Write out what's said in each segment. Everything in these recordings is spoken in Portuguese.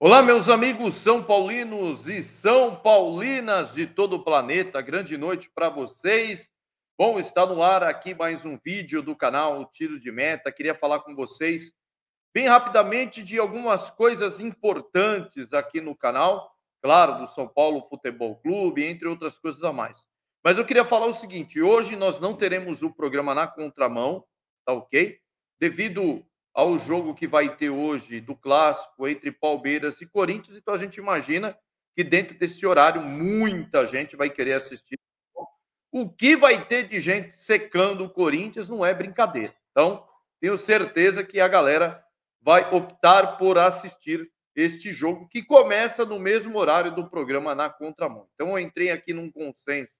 Olá, meus amigos são paulinos e são paulinas de todo o planeta. Grande noite para vocês. Bom, está no ar aqui mais um vídeo do canal Tiro de Meta. Queria falar com vocês bem rapidamente de algumas coisas importantes aqui no canal, claro, do São Paulo Futebol Clube, entre outras coisas a mais. Mas eu queria falar o seguinte: hoje nós não teremos o programa na contramão, tá ok? Devido ao jogo que vai ter hoje do clássico entre Palmeiras e Corinthians. Então a gente imagina que dentro desse horário muita gente vai querer assistir. O que vai ter de gente secando o Corinthians não é brincadeira. Então, tenho certeza que a galera vai optar por assistir este jogo que começa no mesmo horário do programa na Contramão. Então, eu entrei aqui num consenso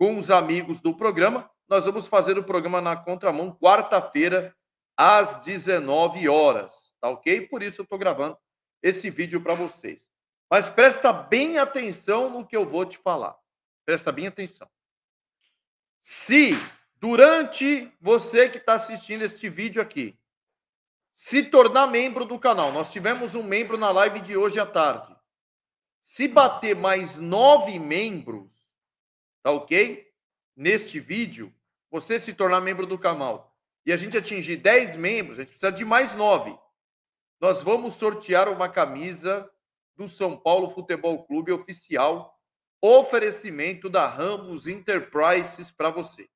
com os amigos do programa. Nós vamos fazer o programa na Contramão quarta-feira às 19 horas, tá ok? Por isso eu estou gravando esse vídeo para vocês. Mas presta bem atenção no que eu vou te falar. Presta bem atenção. Se durante você que está assistindo este vídeo aqui, se tornar membro do canal, nós tivemos um membro na live de hoje à tarde. Se bater mais nove membros, tá ok? Neste vídeo, você se tornar membro do canal e a gente atingir 10 membros, a gente precisa de mais 9. Nós vamos sortear uma camisa do São Paulo Futebol Clube oficial, oferecimento da Ramos Enterprises para você.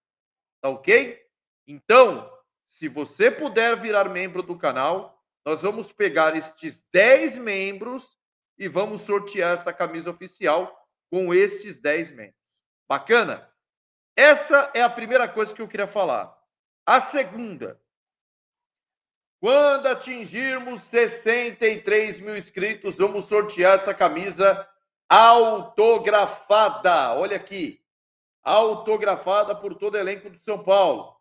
Tá ok? Então, se você puder virar membro do canal, nós vamos pegar estes 10 membros e vamos sortear essa camisa oficial com estes 10 membros. Bacana? Essa é a primeira coisa que eu queria falar. A segunda, quando atingirmos 63 mil inscritos, vamos sortear essa camisa autografada. Olha aqui, autografada por todo o elenco do São Paulo.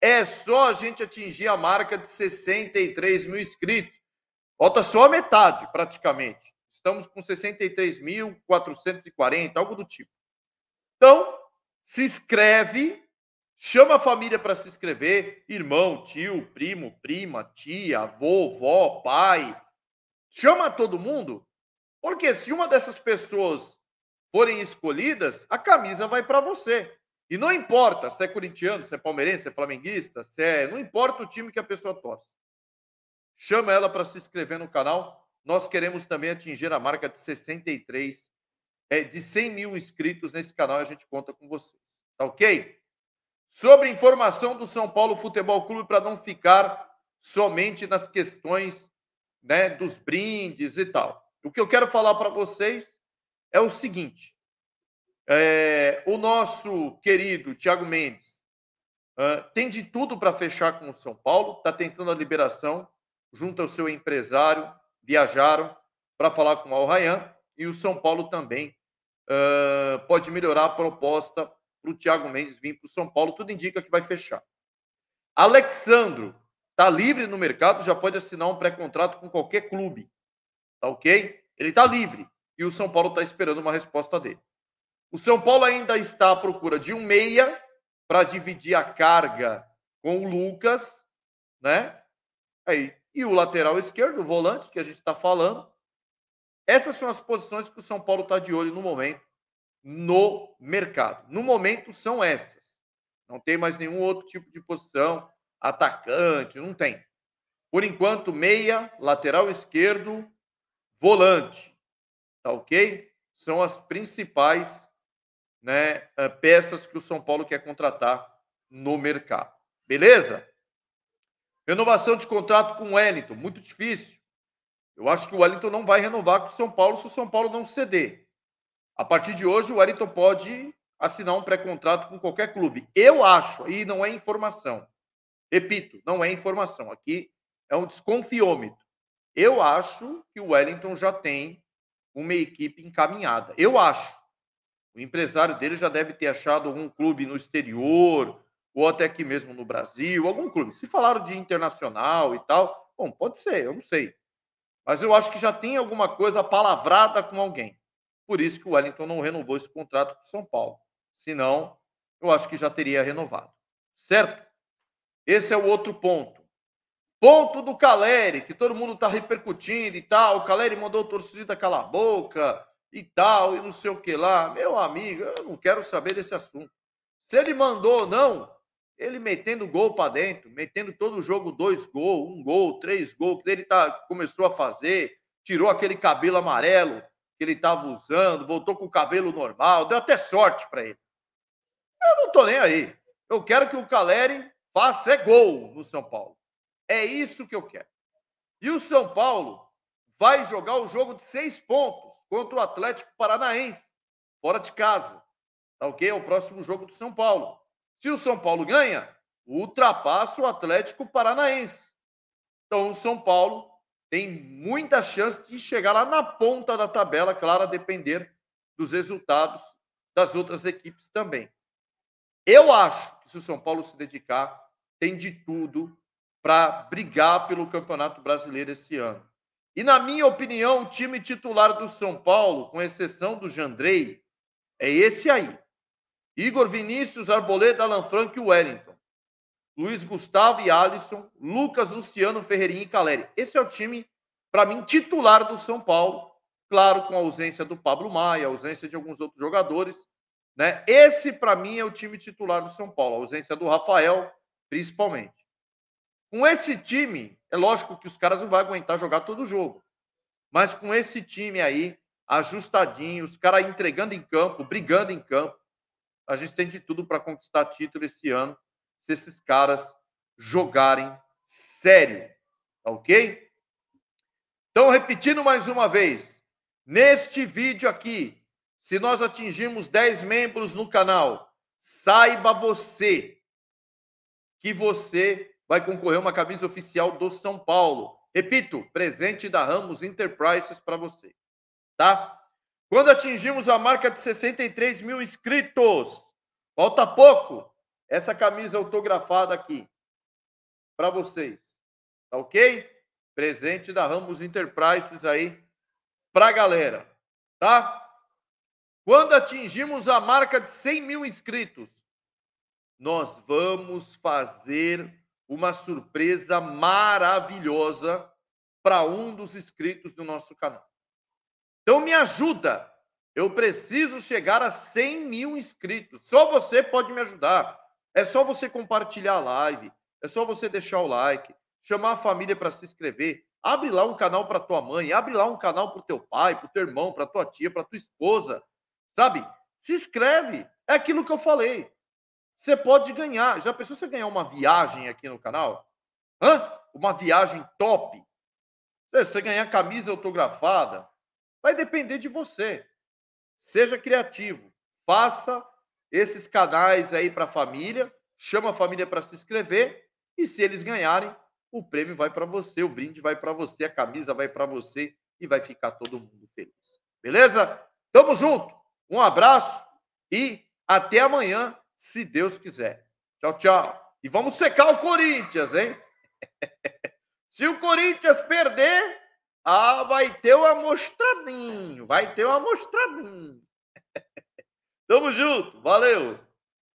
É só a gente atingir a marca de 63 mil inscritos. Falta só a metade, praticamente. Estamos com 63.440, algo do tipo. Então, se inscreve Chama a família para se inscrever, irmão, tio, primo, prima, tia, avô, vó, pai. Chama todo mundo, porque se uma dessas pessoas forem escolhidas, a camisa vai para você. E não importa se é corintiano, se é palmeirense, se é flamenguista, se é, não importa o time que a pessoa torce. Chama ela para se inscrever no canal. Nós queremos também atingir a marca de 63, é, de 100 mil inscritos nesse canal. E A gente conta com vocês, tá ok? Sobre informação do São Paulo Futebol Clube, para não ficar somente nas questões né, dos brindes e tal. O que eu quero falar para vocês é o seguinte: é, o nosso querido Thiago Mendes uh, tem de tudo para fechar com o São Paulo, está tentando a liberação junto ao seu empresário, viajaram para falar com o Al Rayan e o São Paulo também uh, pode melhorar a proposta para o Thiago Mendes vir para o São Paulo. Tudo indica que vai fechar. Alexandro está livre no mercado, já pode assinar um pré-contrato com qualquer clube. Tá ok? Ele está livre. E o São Paulo está esperando uma resposta dele. O São Paulo ainda está à procura de um meia para dividir a carga com o Lucas, né? Aí, e o lateral esquerdo, o volante, que a gente está falando. Essas são as posições que o São Paulo está de olho no momento no mercado. No momento são essas. Não tem mais nenhum outro tipo de posição, atacante, não tem. Por enquanto, meia, lateral esquerdo, volante. Tá ok? São as principais né, eh, peças que o São Paulo quer contratar no mercado. Beleza? Renovação de contrato com o Wellington, muito difícil. Eu acho que o Wellington não vai renovar com o São Paulo se o São Paulo não ceder. A partir de hoje, o Wellington pode assinar um pré-contrato com qualquer clube. Eu acho, e não é informação. Repito, não é informação. Aqui é um desconfiômetro. Eu acho que o Wellington já tem uma equipe encaminhada. Eu acho. O empresário dele já deve ter achado algum clube no exterior, ou até aqui mesmo no Brasil, algum clube. Se falaram de internacional e tal, bom, pode ser, eu não sei. Mas eu acho que já tem alguma coisa palavrada com alguém. Por isso que o Wellington não renovou esse contrato com o São Paulo. Senão, eu acho que já teria renovado. Certo? Esse é o outro ponto. Ponto do Caleri, que todo mundo está repercutindo e tal. O Caleri mandou o torcida calar a boca e tal, e não sei o que lá. Meu amigo, eu não quero saber desse assunto. Se ele mandou ou não, ele metendo gol para dentro, metendo todo o jogo dois gols, um gol, três gols, que ele tá, começou a fazer, tirou aquele cabelo amarelo, que ele estava usando, voltou com o cabelo normal, deu até sorte para ele. Eu não estou nem aí. Eu quero que o Caleri faça é gol no São Paulo. É isso que eu quero. E o São Paulo vai jogar o jogo de seis pontos contra o Atlético Paranaense, fora de casa. Tá ok? É o próximo jogo do São Paulo. Se o São Paulo ganha, ultrapassa o Atlético Paranaense. Então o São Paulo tem muita chance de chegar lá na ponta da tabela, claro, a depender dos resultados das outras equipes também. Eu acho que se o São Paulo se dedicar, tem de tudo para brigar pelo Campeonato Brasileiro esse ano. E na minha opinião, o time titular do São Paulo, com exceção do Jandrei, é esse aí. Igor Vinícius, Arboleda, Alan Franco e Wellington. Luiz Gustavo e Alisson, Lucas, Luciano, Ferreirinha e Caleri. Esse é o time, para mim, titular do São Paulo. Claro, com a ausência do Pablo Maia, a ausência de alguns outros jogadores. Né? Esse, para mim, é o time titular do São Paulo. A ausência do Rafael, principalmente. Com esse time, é lógico que os caras não vão aguentar jogar todo o jogo. Mas com esse time aí, ajustadinho, os caras entregando em campo, brigando em campo, a gente tem de tudo para conquistar título esse ano se esses caras jogarem sério, tá ok? Então, repetindo mais uma vez, neste vídeo aqui, se nós atingirmos 10 membros no canal, saiba você que você vai concorrer uma camisa oficial do São Paulo. Repito, presente da Ramos Enterprises para você, tá? Quando atingirmos a marca de 63 mil inscritos, falta pouco, essa camisa é autografada aqui para vocês. Tá ok? Presente da Ramos Enterprises aí pra galera, tá? Quando atingimos a marca de 100 mil inscritos, nós vamos fazer uma surpresa maravilhosa para um dos inscritos do nosso canal. Então me ajuda. Eu preciso chegar a 100 mil inscritos. Só você pode me ajudar. É só você compartilhar a live, é só você deixar o like, chamar a família para se inscrever. Abre lá um canal para tua mãe, abre lá um canal para teu pai, para teu irmão, para tua tia, para tua esposa, sabe? Se inscreve. É aquilo que eu falei. Você pode ganhar. Já pensou você ganhar uma viagem aqui no canal? Hã? Uma viagem top. Você ganhar camisa autografada. Vai depender de você. Seja criativo. Faça esses canais aí para a família, chama a família para se inscrever e se eles ganharem, o prêmio vai para você, o brinde vai para você, a camisa vai para você e vai ficar todo mundo feliz. Beleza? Tamo junto. Um abraço e até amanhã, se Deus quiser. Tchau, tchau. E vamos secar o Corinthians, hein? se o Corinthians perder, ah, vai ter um amostradinho, vai ter um amostradinho. Tamo junto, valeu!